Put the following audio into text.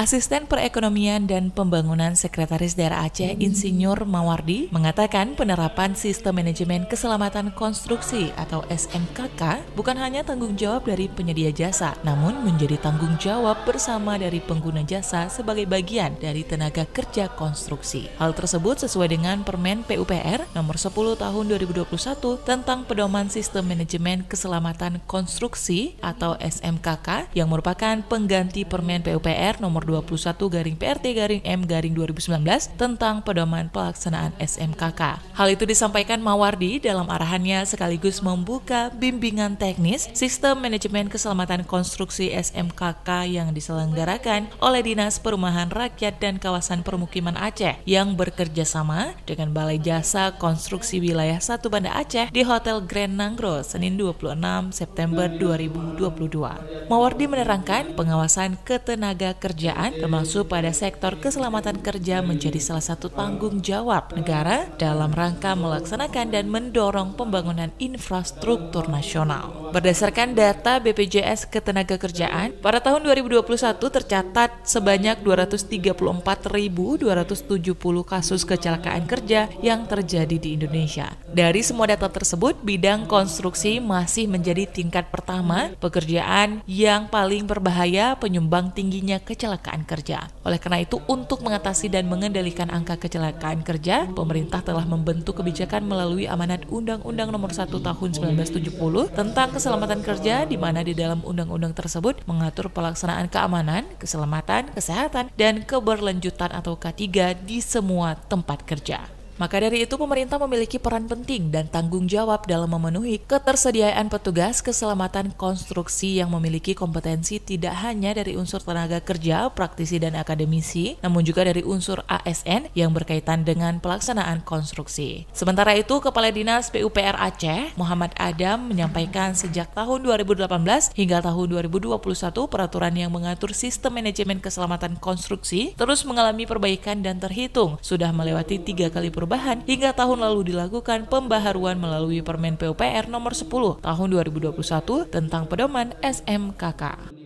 Asisten Perekonomian dan Pembangunan Sekretaris Daerah Aceh Insinyur Mawardi mengatakan penerapan sistem manajemen keselamatan konstruksi atau SMKK bukan hanya tanggung jawab dari penyedia jasa, namun menjadi tanggung jawab bersama dari pengguna jasa sebagai bagian dari tenaga kerja konstruksi. Hal tersebut sesuai dengan Permen PUPR nomor 10 tahun 2021 tentang pedoman sistem manajemen keselamatan konstruksi atau SMKK yang merupakan pengganti Permen PUPR nomor 21 garing PRT garing M garing 2019 tentang pedoman pelaksanaan SMKK. Hal itu disampaikan Mawardi dalam arahannya sekaligus membuka bimbingan teknis sistem manajemen keselamatan konstruksi SMKK yang diselenggarakan oleh Dinas Perumahan Rakyat dan Kawasan Permukiman Aceh yang bekerja sama dengan Balai Jasa Konstruksi Wilayah 1 Banda Aceh di Hotel Grand Nanggro Senin 26 September 2022. Mawardi menerangkan pengawasan ketenaga kerjaan kesejahteraan termasuk pada sektor keselamatan kerja menjadi salah satu tanggung jawab negara dalam rangka melaksanakan dan mendorong pembangunan infrastruktur nasional. Berdasarkan data BPJS Ketenagakerjaan, pada tahun 2021 tercatat sebanyak 234.270 kasus kecelakaan kerja yang terjadi di Indonesia. Dari semua data tersebut, bidang konstruksi masih menjadi tingkat pertama pekerjaan yang paling berbahaya penyumbang tingginya kecelakaan kerja. Oleh karena itu, untuk mengatasi dan mengendalikan angka kecelakaan kerja, pemerintah telah membentuk kebijakan melalui amanat Undang-Undang Nomor 1 Tahun 1970 tentang Keselamatan Kerja di mana di dalam undang-undang tersebut mengatur pelaksanaan keamanan, keselamatan, kesehatan, dan keberlanjutan atau K3 di semua tempat kerja. Maka dari itu pemerintah memiliki peran penting dan tanggung jawab dalam memenuhi ketersediaan petugas keselamatan konstruksi yang memiliki kompetensi tidak hanya dari unsur tenaga kerja, praktisi dan akademisi, namun juga dari unsur ASN yang berkaitan dengan pelaksanaan konstruksi. Sementara itu, Kepala Dinas PUPR Aceh, Muhammad Adam menyampaikan sejak tahun 2018 hingga tahun 2021 peraturan yang mengatur sistem manajemen keselamatan konstruksi terus mengalami perbaikan dan terhitung sudah melewati tiga kali perubahan perubahan hingga tahun lalu dilakukan pembaharuan melalui Permen PUPR nomor 10 tahun 2021 tentang pedoman SMKK.